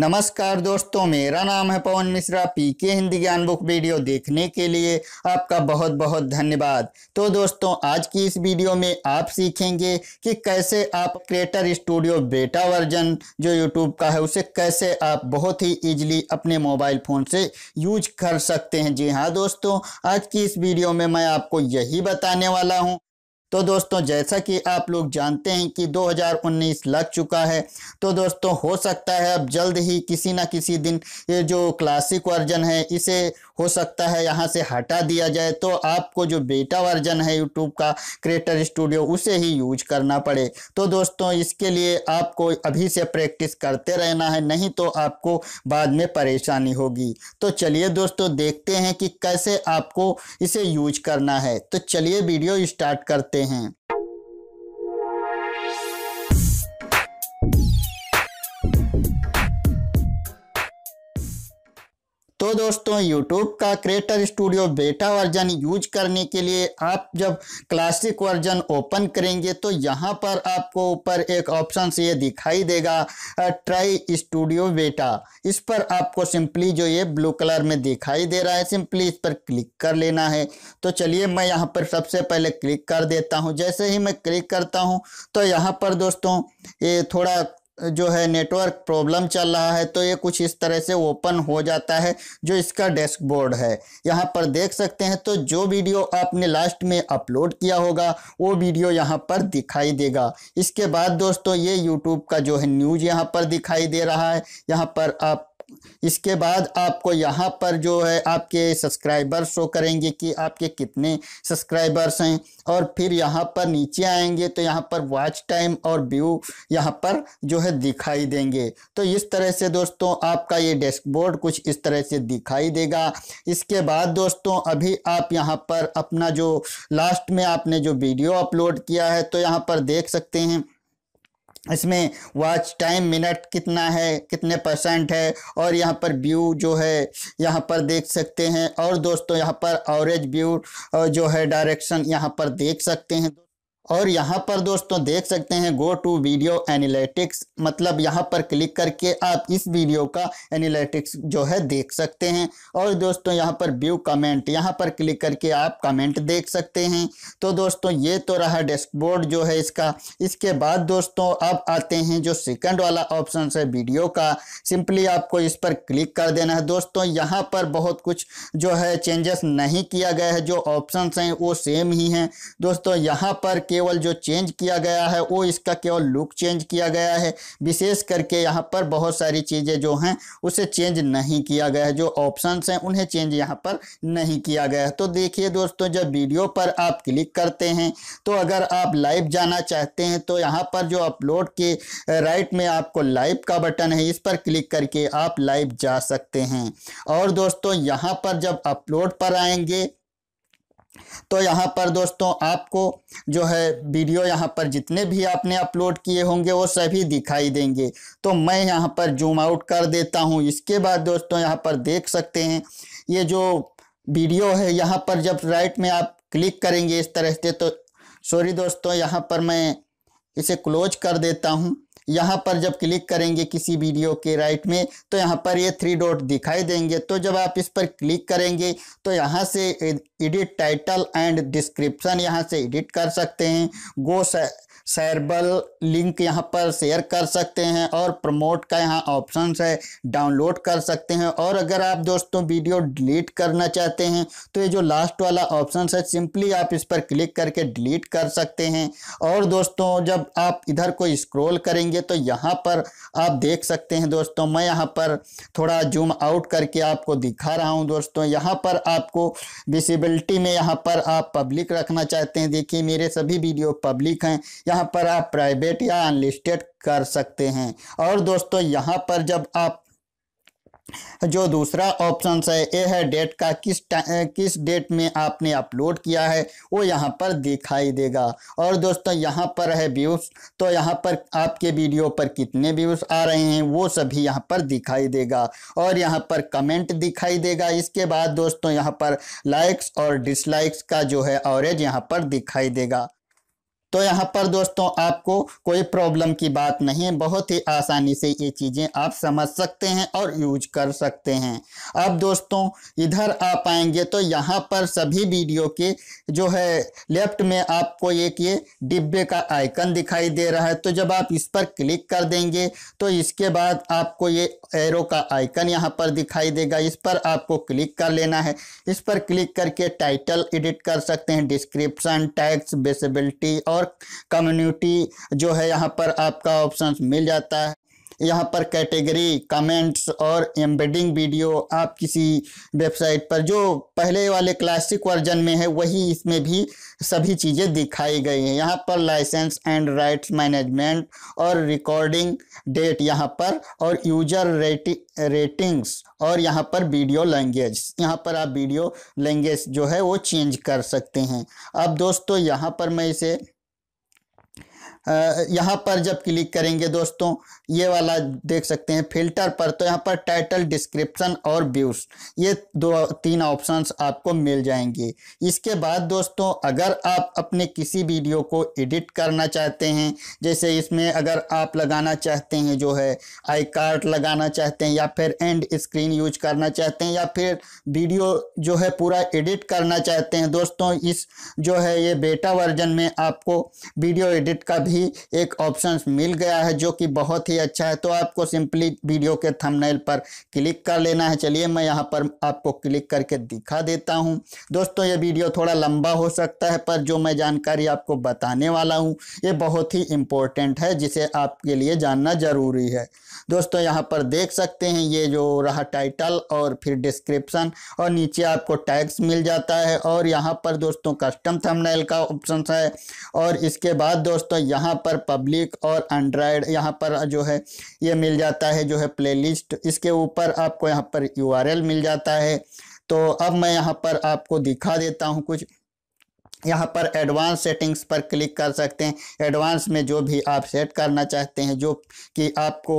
नमस्कार दोस्तों मेरा नाम है पवन मिश्रा पीके हिंदी ज्ञान बुक वीडियो देखने के लिए आपका बहुत बहुत धन्यवाद तो दोस्तों आज की इस वीडियो में आप सीखेंगे कि कैसे आप क्रिएटर स्टूडियो बेटा वर्जन जो यूट्यूब का है उसे कैसे आप बहुत ही इजीली अपने मोबाइल फ़ोन से यूज कर सकते हैं जी हाँ दोस्तों आज की इस वीडियो में मैं आपको यही बताने वाला हूँ तो दोस्तों जैसा कि आप लोग जानते हैं कि 2019 लग चुका है तो दोस्तों हो सकता है अब जल्द ही किसी ना किसी दिन ये जो क्लासिक वर्जन है इसे हो सकता है यहाँ से हटा दिया जाए तो आपको जो बेटा वर्जन है यूट्यूब का क्रिएटर स्टूडियो उसे ही यूज करना पड़े तो दोस्तों इसके लिए आपको अभी से प्रैक्टिस करते रहना है नहीं तो आपको बाद में परेशानी होगी तो चलिए दोस्तों देखते हैं कि कैसे आपको इसे यूज करना है तो चलिए वीडियो स्टार्ट करते हैं तो दोस्तों यूट्यूब का creator studio beta version use करने के लिए आप जब क्लासिक वर्जन ओपन करेंगे तो यहां पर आपको ऊपर एक ऑप्शन से ये दिखाई देगा ट्राई स्टूडियो बेटा इस पर आपको सिंपली जो ये ब्लू कलर में दिखाई दे रहा है सिंपली इस पर क्लिक कर लेना है तो चलिए मैं यहाँ पर सबसे पहले क्लिक कर देता हूँ जैसे ही मैं क्लिक करता हूँ तो यहाँ पर दोस्तों ये थोड़ा जो है नेटवर्क प्रॉब्लम चल रहा है तो ये कुछ इस तरह से ओपन हो जाता है जो इसका डैशबोर्ड है यहाँ पर देख सकते हैं तो जो वीडियो आपने लास्ट में अपलोड किया होगा वो वीडियो यहाँ पर दिखाई देगा इसके बाद दोस्तों ये यूट्यूब का जो है न्यूज़ यहाँ पर दिखाई दे रहा है यहाँ पर आप इसके बाद आपको यहाँ पर जो है आपके सब्सक्राइबर शो करेंगे कि आपके कितने सब्सक्राइबर्स हैं और फिर यहाँ पर नीचे आएंगे तो यहाँ पर वॉच टाइम और व्यू यहाँ पर जो है दिखाई देंगे तो इस तरह से दोस्तों आपका ये डैशबोर्ड कुछ इस तरह से दिखाई देगा इसके बाद दोस्तों अभी आप यहाँ पर अपना जो लास्ट में आपने जो वीडियो अपलोड किया है तो यहाँ पर देख सकते हैं इसमें वॉच टाइम मिनट कितना है कितने परसेंट है और यहाँ पर व्यू जो है यहाँ पर देख सकते हैं और दोस्तों यहाँ पर एवरेज व्यू जो है डायरेक्शन यहाँ पर देख सकते हैं और यहाँ पर दोस्तों देख सकते हैं गो टू वीडियो एनालिटिक्स मतलब यहाँ पर क्लिक करके आप इस वीडियो का एनालिटिक्स जो है देख सकते हैं और दोस्तों यहाँ पर व्यू कमेंट यहाँ पर क्लिक करके आप कमेंट देख सकते हैं तो दोस्तों ये तो रहा डैशबोर्ड जो है इसका इसके बाद दोस्तों अब आते हैं जो सेकंड वाला ऑप्शन है वीडियो का सिंपली आपको इस पर क्लिक कर देना है दोस्तों यहाँ पर बहुत कुछ जो है चेंजेस नहीं किया गया है जो ऑप्शन हैं वो सेम ही हैं दोस्तों यहाँ पर के केवल जो चेंज किया गया है वो इसका केवल लुक चेंज किया गया है विशेष करके यहाँ पर बहुत सारी चीज़ें जो हैं उसे चेंज नहीं किया गया है जो ऑप्शंस हैं उन्हें चेंज यहाँ पर नहीं किया गया है तो देखिए दोस्तों जब वीडियो पर आप क्लिक करते हैं तो अगर आप लाइव जाना चाहते हैं तो यहाँ पर जो अपलोड के राइट में आपको लाइव का बटन है इस पर क्लिक करके आप लाइव जा सकते हैं और दोस्तों यहाँ पर जब अपलोड पर आएंगे तो यहाँ पर दोस्तों आपको जो है वीडियो यहाँ पर जितने भी आपने अपलोड किए होंगे वो सभी दिखाई देंगे तो मैं यहाँ पर जूम आउट कर देता हूँ इसके बाद दोस्तों यहाँ पर देख सकते हैं ये जो वीडियो है यहाँ पर जब राइट में आप क्लिक करेंगे इस तरह से तो सॉरी दोस्तों यहाँ पर मैं इसे क्लोज कर देता हूँ यहाँ पर जब क्लिक करेंगे किसी वीडियो के राइट में तो यहाँ पर ये थ्री डॉट दिखाई देंगे तो जब आप इस पर क्लिक करेंगे तो यहाँ से एडिट टाइटल एंड डिस्क्रिप्शन यहाँ से एडिट कर सकते हैं गो शेयरबल लिंक यहाँ पर शेयर कर सकते हैं और प्रमोट का यहाँ ऑप्शन है डाउनलोड कर सकते हैं और अगर आप दोस्तों वीडियो डिलीट करना चाहते हैं तो ये जो लास्ट वाला ऑप्शन है सिंपली आप इस पर क्लिक करके डिलीट कर सकते हैं और दोस्तों जब आप इधर को स्क्रॉल करेंगे तो यहाँ पर आप देख सकते हैं दोस्तों मैं यहाँ पर थोड़ा जूम आउट करके आपको दिखा रहा हूँ दोस्तों यहाँ पर आपको विसिबिलिटी में यहाँ पर आप पब्लिक रखना चाहते हैं देखिए मेरे सभी वीडियो पब्लिक हैं यहाँ यहाँ पर आप प्राइवेट या अनलिस्टेड कर सकते हैं और दोस्तों यहाँ पर जब आप जो दूसरा ऑप्शन है ये है डेट का किस टाइम किस डेट में आपने अपलोड किया है वो यहाँ पर दिखाई देगा और दोस्तों यहाँ पर है व्यूज़ तो यहाँ पर आपके वीडियो पर कितने व्यूज़ आ रहे हैं वो सभी यहाँ पर दिखाई देगा और यहाँ पर कमेंट दिखाई देगा इसके बाद दोस्तों यहाँ पर लाइक्स और डिसलाइक्स का जो है ऑरेज यहाँ पर दिखाई देगा तो यहाँ पर दोस्तों आपको कोई प्रॉब्लम की बात नहीं है बहुत ही आसानी से ये चीज़ें आप समझ सकते हैं और यूज कर सकते हैं अब दोस्तों इधर आप आएंगे तो यहाँ पर सभी वीडियो के जो है लेफ्ट में आपको एक ये डिब्बे का आइकन दिखाई दे रहा है तो जब आप इस पर क्लिक कर देंगे तो इसके बाद आपको ये एरो का आइकन यहाँ पर दिखाई देगा इस पर आपको क्लिक कर लेना है इस पर क्लिक करके टाइटल एडिट कर सकते हैं डिस्क्रिप्शन टैक्स बेसिबिलिटी और और कम्युनिटी जो है यहाँ पर आपका ऑप्शन मिल जाता है यहाँ पर कैटेगरी कमेंट्स और एम्बेडिंग वीडियो आप किसी वेबसाइट पर जो पहले वाले क्लासिक वर्जन में है वही इसमें भी सभी चीज़ें दिखाई गई हैं यहाँ पर लाइसेंस एंड राइट्स मैनेजमेंट और रिकॉर्डिंग डेट यहाँ पर और यूजर रेटि रेटिंग्स और यहाँ पर वीडियो लैंग्वेज यहाँ पर आप वीडियो लैंग्वेज जो है वो चेंज कर सकते हैं अब दोस्तों यहाँ पर मैं इसे यहाँ पर जब क्लिक करेंगे दोस्तों ये वाला देख सकते हैं फिल्टर पर तो यहाँ पर टाइटल डिस्क्रिप्शन और व्यूज ये दो तीन ऑप्शंस आपको मिल जाएंगे इसके बाद दोस्तों अगर आप अपने किसी वीडियो को एडिट करना चाहते हैं जैसे इसमें अगर आप लगाना चाहते हैं जो है आई कार्ड लगाना चाहते हैं या फिर एंड स्क्रीन यूज करना चाहते हैं या फिर वीडियो जो है पूरा एडिट करना चाहते हैं दोस्तों इस जो है ये बेटा वर्जन में आपको वीडियो एडिट का भी एक ऑप्शन मिल गया है जो कि बहुत ही ही अच्छा है तो आपको सिंपली वीडियो के थंबनेल पर क्लिक कर लेना है चलिए मैं यहाँ पर आपको क्लिक करके दिखा देता हूँ दोस्तों ये वीडियो थोड़ा लंबा हो सकता है पर जो मैं जानकारी आपको बताने वाला हूँ ये बहुत ही इम्पोर्टेंट है जिसे आपके लिए जानना ज़रूरी है दोस्तों यहाँ पर देख सकते हैं ये जो रहा टाइटल और फिर डिस्क्रिप्सन और नीचे आपको टैक्स मिल जाता है और यहाँ पर दोस्तों कस्टम थंबनेल का ऑप्शन है और इसके बाद दोस्तों यहाँ पर पब्लिक और एंड्राइड यहाँ पर जो है ये मिल जाता है जो है प्लेलिस्ट इसके ऊपर आपको यहाँ पर यूआरएल मिल जाता है तो अब मैं यहाँ पर आपको दिखा देता हूँ कुछ यहाँ पर एडवांस सेटिंग्स पर क्लिक कर सकते हैं एडवांस में जो भी आप सेट करना चाहते हैं जो कि आपको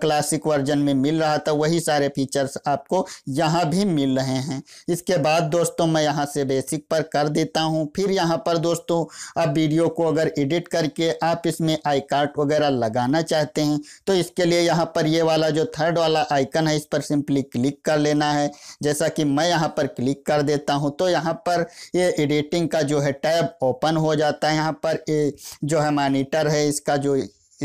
क्लासिक वर्जन में मिल रहा था वही सारे फीचर्स आपको यहाँ भी मिल रहे हैं इसके बाद दोस्तों मैं यहाँ से बेसिक पर कर देता हूँ फिर यहाँ पर दोस्तों आप वीडियो को अगर एडिट करके आप इसमें आई कार्ड वगैरह लगाना चाहते हैं तो इसके लिए यहाँ पर ये वाला जो थर्ड वाला आइकन है इस पर सिंपली क्लिक कर लेना है जैसा कि मैं यहाँ पर क्लिक कर देता हूँ तो यहाँ पर ये एडिटिंग का इसका जो है टैब ओपन हो जाता है यहाँ पर ए, जो है मॉनिटर है इसका जो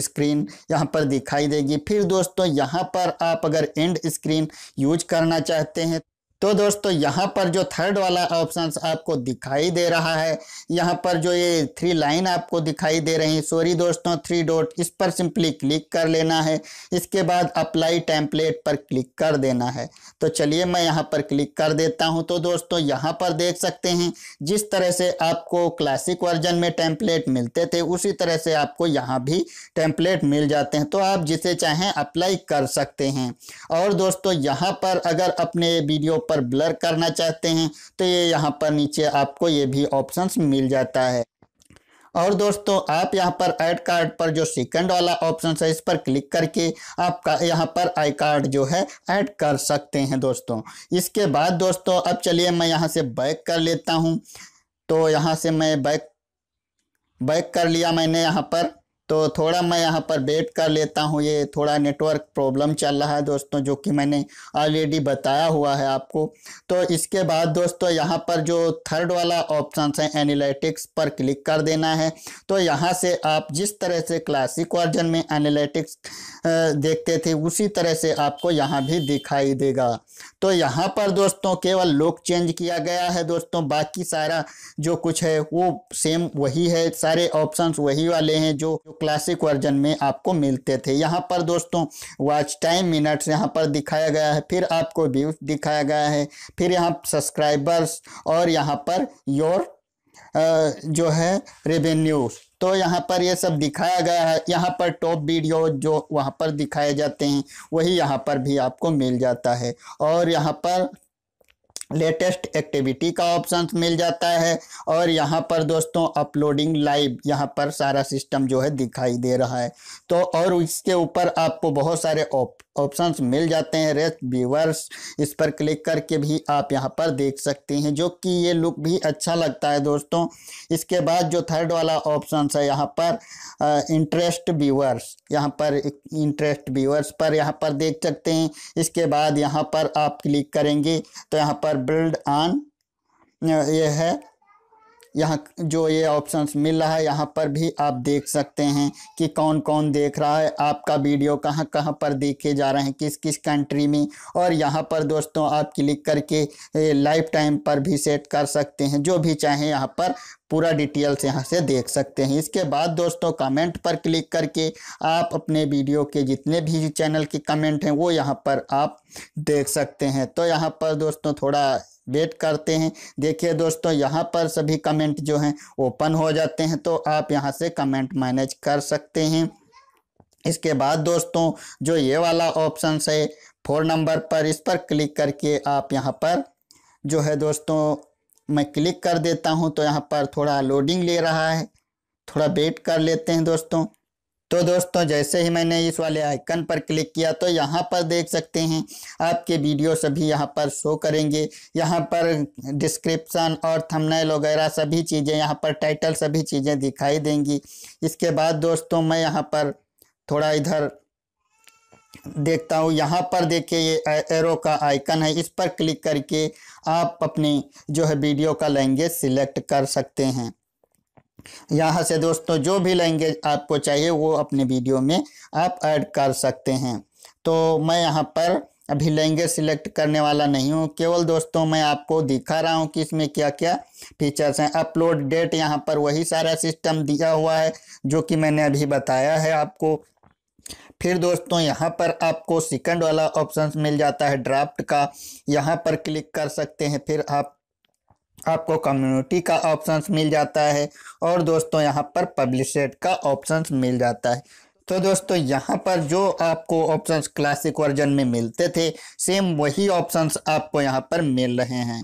स्क्रीन यहाँ पर दिखाई देगी फिर दोस्तों यहाँ पर आप अगर एंड स्क्रीन यूज करना चाहते हैं तो दोस्तों यहाँ पर जो थर्ड वाला ऑप्शन आपको दिखाई दे रहा है यहाँ पर जो ये थ्री लाइन आपको दिखाई दे रही है सॉरी दोस्तों थ्री डॉट इस पर सिंपली क्लिक कर लेना है इसके बाद अप्लाई टेम्पलेट पर क्लिक कर देना है तो चलिए मैं यहाँ पर क्लिक कर देता हूँ तो दोस्तों यहाँ पर देख सकते हैं जिस तरह से आपको क्लासिक वर्जन में टेम्पलेट मिलते थे उसी तरह से आपको यहाँ भी टेम्पलेट मिल जाते हैं तो आप जिसे चाहें अप्लाई कर सकते हैं और दोस्तों यहाँ पर अगर अपने वीडियो ऊपर ब्लर करना चाहते हैं तो ये यहाँ पर नीचे आपको ये भी ऑप्शंस मिल जाता है और दोस्तों आप यहां पर ऐड कार्ड पर जो सेकंड वाला ऑप्शन है इस पर क्लिक करके आपका यहाँ पर आई कार्ड जो है ऐड कर सकते हैं दोस्तों इसके बाद दोस्तों अब चलिए मैं यहां से बैक कर लेता हूं तो यहां से मैं बैक बैक कर लिया मैंने यहां पर तो थोड़ा मैं यहाँ पर वेट कर लेता हूँ ये थोड़ा नेटवर्क प्रॉब्लम चल रहा है दोस्तों जो कि मैंने ऑलरेडी बताया हुआ है आपको तो इसके बाद दोस्तों यहाँ पर जो थर्ड वाला ऑप्शन है एनालिटिक्स पर क्लिक कर देना है तो यहाँ से आप जिस तरह से क्लासिक वर्जन में एनालिटिक्स देखते थे उसी तरह से आपको यहाँ भी दिखाई देगा तो यहाँ पर दोस्तों केवल लुक चेंज किया गया है दोस्तों बाकी सारा जो कुछ है वो सेम वही है सारे ऑप्शन वही वाले हैं जो क्लासिक वर्जन में आपको मिलते थे यहाँ पर दोस्तों वॉच टाइम मिनट्स यहाँ पर दिखाया गया है फिर आपको व्यू दिखाया गया है फिर यहाँ सब्सक्राइबर्स और यहाँ पर योर जो है रेवेन्यू तो यहाँ पर ये सब दिखाया गया है यहाँ पर टॉप वीडियो जो वहाँ पर दिखाए जाते हैं वही यहाँ पर भी आपको मिल जाता है और यहाँ पर लेटेस्ट एक्टिविटी का ऑप्शन मिल जाता है और यहाँ पर दोस्तों अपलोडिंग लाइव यहाँ पर सारा सिस्टम जो है दिखाई दे रहा है तो और इसके ऊपर आपको बहुत सारे ऑप ऑप्शंस मिल जाते हैं रेस्ट व्यूवर्स इस पर क्लिक करके भी आप यहाँ पर देख सकते हैं जो कि ये लुक भी अच्छा लगता है दोस्तों इसके बाद जो थर्ड वाला ऑप्शन है यहाँ पर इंटरेस्ट व्यूवर्स यहाँ पर इंटरेस्ट व्यूवर्स पर यहाँ पर देख सकते हैं इसके बाद यहाँ पर आप क्लिक करेंगे तो यहाँ पर बिल्ड ऑन ये है यहाँ जो ये ऑप्शंस मिल रहा है यहाँ पर भी आप देख सकते हैं कि कौन कौन देख रहा है आपका वीडियो कहाँ कहाँ पर देखे जा रहे हैं किस किस कंट्री में और यहाँ पर दोस्तों आप क्लिक करके लाइफ टाइम पर भी सेट कर सकते हैं जो भी चाहें यहाँ पर पूरा डिटेल्स यहाँ से देख सकते हैं इसके बाद दोस्तों कमेंट पर क्लिक करके आप अपने वीडियो के जितने भी चैनल के कमेंट हैं वो यहाँ पर आप देख सकते हैं तो यहाँ पर दोस्तों थोड़ा वेट करते हैं देखिए दोस्तों यहाँ पर सभी कमेंट जो हैं ओपन हो जाते हैं तो आप यहाँ से कमेंट मैनेज कर सकते हैं इसके बाद दोस्तों जो ये वाला ऑप्शन है फोन नंबर पर इस पर क्लिक करके आप यहाँ पर जो है दोस्तों मैं क्लिक कर देता हूं तो यहां पर थोड़ा लोडिंग ले रहा है थोड़ा वेट कर लेते हैं दोस्तों तो दोस्तों जैसे ही मैंने इस वाले आइकन पर क्लिक किया तो यहाँ पर देख सकते हैं आपके वीडियो सभी यहाँ पर शो करेंगे यहाँ पर डिस्क्रिप्शन और थंबनेल वगैरह सभी चीज़ें यहाँ पर टाइटल सभी चीज़ें दिखाई देंगी इसके बाद दोस्तों मैं यहाँ पर थोड़ा इधर देखता हूँ यहाँ पर देखिए ये एरो का आइकन है इस पर क्लिक करके आप अपनी जो है वीडियो का लैंग्वेज सिलेक्ट कर सकते हैं यहाँ से दोस्तों जो भी लैंग्वेज आपको चाहिए वो अपने वीडियो में आप ऐड कर सकते हैं तो मैं यहाँ पर अभी लैंग्वेज सिलेक्ट करने वाला नहीं हूँ केवल दोस्तों मैं आपको दिखा रहा हूँ कि इसमें क्या क्या फीचर्स हैं अपलोड डेट यहाँ पर वही सारा सिस्टम दिया हुआ है जो कि मैंने अभी बताया है आपको फिर दोस्तों यहाँ पर आपको सेकंड वाला ऑप्शन मिल जाता है ड्राफ्ट का यहाँ पर क्लिक कर सकते हैं फिर आप आपको कम्युनिटी का ऑप्शन मिल जाता है और दोस्तों यहाँ पर पब्लिश का ऑप्शन मिल जाता है तो दोस्तों यहाँ पर जो आपको ऑप्शंस क्लासिक वर्जन में मिलते थे सेम वही ऑप्शंस आपको यहाँ पर मिल रहे हैं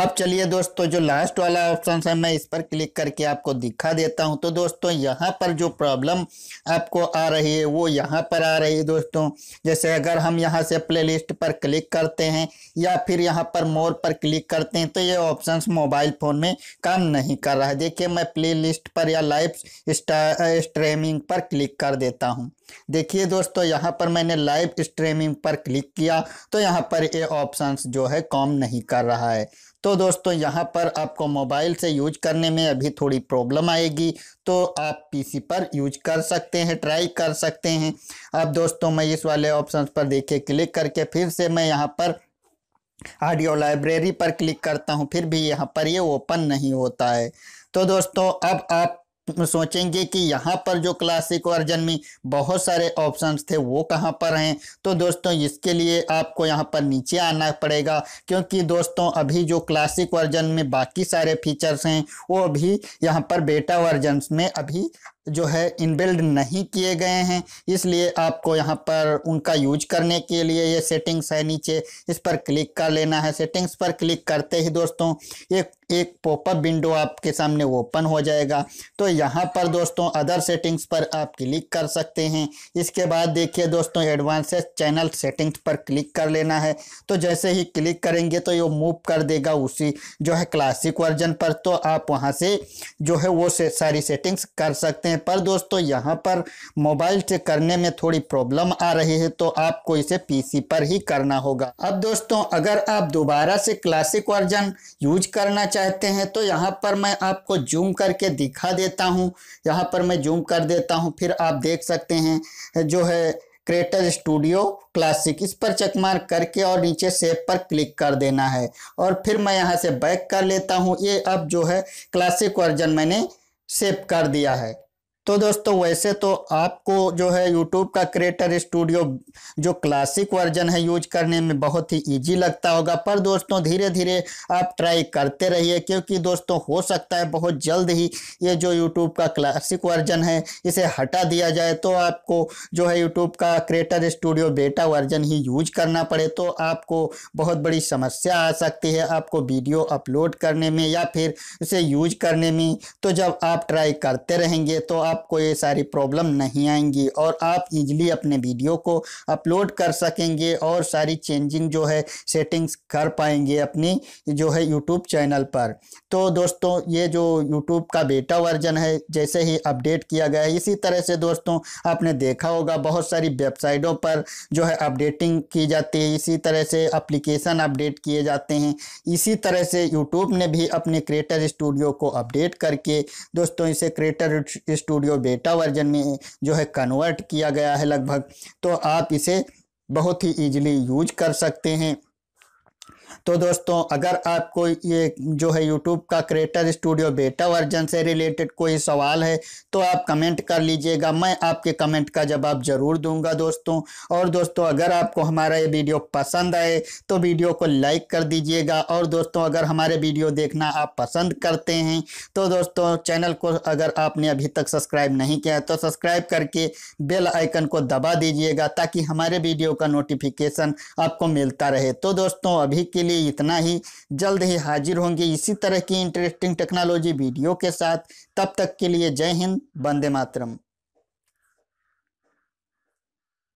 अब चलिए दोस्तों जो लास्ट वाला ऑप्शन है मैं इस पर क्लिक करके आपको दिखा देता हूं तो दोस्तों यहां पर जो प्रॉब्लम आपको आ रही है वो यहां पर आ रही है दोस्तों जैसे अगर हम यहां से प्लेलिस्ट पर क्लिक करते हैं या फिर यहां पर मोर पर क्लिक करते हैं तो ये ऑप्शंस मोबाइल फ़ोन में काम नहीं कर रहा है देखिए मैं प्ले पर या लाइव स्ट्रीमिंग पर क्लिक कर देता हूँ देखिए दोस्तों यहाँ पर मैंने लाइव स्ट्रीमिंग पर क्लिक किया तो यहाँ पर ये ऑप्शंस जो है काम नहीं कर रहा है तो दोस्तों यहाँ पर आपको मोबाइल से यूज करने में अभी थोड़ी प्रॉब्लम आएगी तो आप पीसी पर यूज कर सकते हैं ट्राई कर सकते हैं अब दोस्तों मैं इस वाले ऑप्शन पर देखे क्लिक करके फिर से मैं यहाँ पर ऑडियो लाइब्रेरी पर क्लिक करता हूँ फिर भी यहाँ पर ये यह ओपन नहीं होता है तो दोस्तों अब आप सोचेंगे कि यहाँ पर जो क्लासिक वर्जन में बहुत सारे ऑप्शंस थे वो कहाँ पर हैं तो दोस्तों इसके लिए आपको यहाँ पर नीचे आना पड़ेगा क्योंकि दोस्तों अभी जो क्लासिक वर्जन में बाकी सारे फीचर्स हैं वो अभी यहाँ पर बेटा वर्जन में अभी जो है इनबिल्ड नहीं किए गए हैं इसलिए आपको यहाँ पर उनका यूज करने के लिए ये सेटिंग्स है नीचे इस पर क्लिक कर लेना है सेटिंग्स पर क्लिक करते ही दोस्तों एक एक पॉपअप विंडो आपके सामने ओपन हो जाएगा तो यहाँ पर दोस्तों अदर सेटिंग्स पर आप क्लिक कर सकते हैं इसके बाद देखिए दोस्तों एडवांस चैनल सेटिंग्स पर क्लिक कर लेना है तो जैसे ही क्लिक करेंगे तो ये मूव कर देगा उसी जो है क्लासिक वर्जन पर तो आप वहाँ से जो है वो से सारी सेटिंग्स कर सकते हैं हैं पर दोस्तों यहाँ पर मोबाइल से करने में थोड़ी प्रॉब्लम आ रही है तो आपको इसे पीसी पर ही करना होगा अब दोस्तों अगर आप दोबारा से क्लासिक वर्जन यूज करना चाहते हैं तो यहाँ पर मैं आपको जूम करके दिखा देता हूँ यहाँ पर मैं जूम कर देता हूँ फिर आप देख सकते हैं जो है क्रेटर स्टूडियो क्लासिक इस पर चकमार करके और नीचे सेव पर क्लिक कर देना है और फिर मैं यहाँ से बैक कर लेता हूँ ये अब जो है क्लासिक वर्जन मैंने सेव कर दिया है तो दोस्तों वैसे तो आपको जो है YouTube का क्रिएटर स्टूडियो जो क्लासिक वर्जन है यूज करने में बहुत ही इजी लगता होगा पर दोस्तों धीरे धीरे आप ट्राई करते रहिए क्योंकि दोस्तों हो सकता है बहुत जल्द ही ये जो YouTube का क्लासिक वर्जन है इसे हटा दिया जाए तो आपको जो है YouTube का क्रिएटर स्टूडियो बेटा वर्जन ही यूज करना पड़े तो आपको बहुत बड़ी समस्या आ सकती है आपको वीडियो अपलोड करने में या फिर उसे यूज करने में तो जब आप ट्राई करते रहेंगे तो आपको ये सारी प्रॉब्लम नहीं आएंगी और आप इजीली अपने वीडियो को अपलोड कर सकेंगे और सारी चेंजिंग जो है सेटिंग्स कर पाएंगे अपनी जो है यूट्यूब चैनल पर तो दोस्तों ये जो यूट्यूब का बेटा वर्जन है जैसे ही अपडेट किया गया है इसी तरह से दोस्तों आपने देखा होगा बहुत सारी वेबसाइटों पर जो है अपडेटिंग की जाती है इसी तरह से अप्लीकेशन अपडेट किए जाते हैं इसी तरह से यूट्यूब ने भी अपने क्रिएटर स्टूडियो को अपडेट करके दोस्तों इसे creator studio studio beta version में जो है कन्वर्ट किया गया है लगभग तो आप इसे बहुत ही ईजिली यूज कर सकते हैं तो दोस्तों अगर आपको ये जो है यूट्यूब का क्रिएटर स्टूडियो बेटा वर्जन से रिलेटेड कोई सवाल है तो आप कमेंट कर लीजिएगा मैं आपके कमेंट का जवाब ज़रूर दूंगा दोस्तों और दोस्तों अगर आपको हमारा ये वीडियो पसंद आए तो वीडियो को लाइक कर दीजिएगा और दोस्तों अगर हमारे वीडियो देखना आप पसंद करते हैं तो दोस्तों चैनल को अगर आपने अभी तक सब्सक्राइब नहीं किया तो सब्सक्राइब करके बेल आइकन को दबा दीजिएगा ताकि हमारे वीडियो का नोटिफिकेशन आपको मिलता रहे तो दोस्तों अभी के लिए लिए इतना ही जल्द ही हाजिर होंगे इसी तरह की इंटरेस्टिंग टेक्नोलॉजी वीडियो के साथ तब तक के लिए जय हिंद बंदे मातरम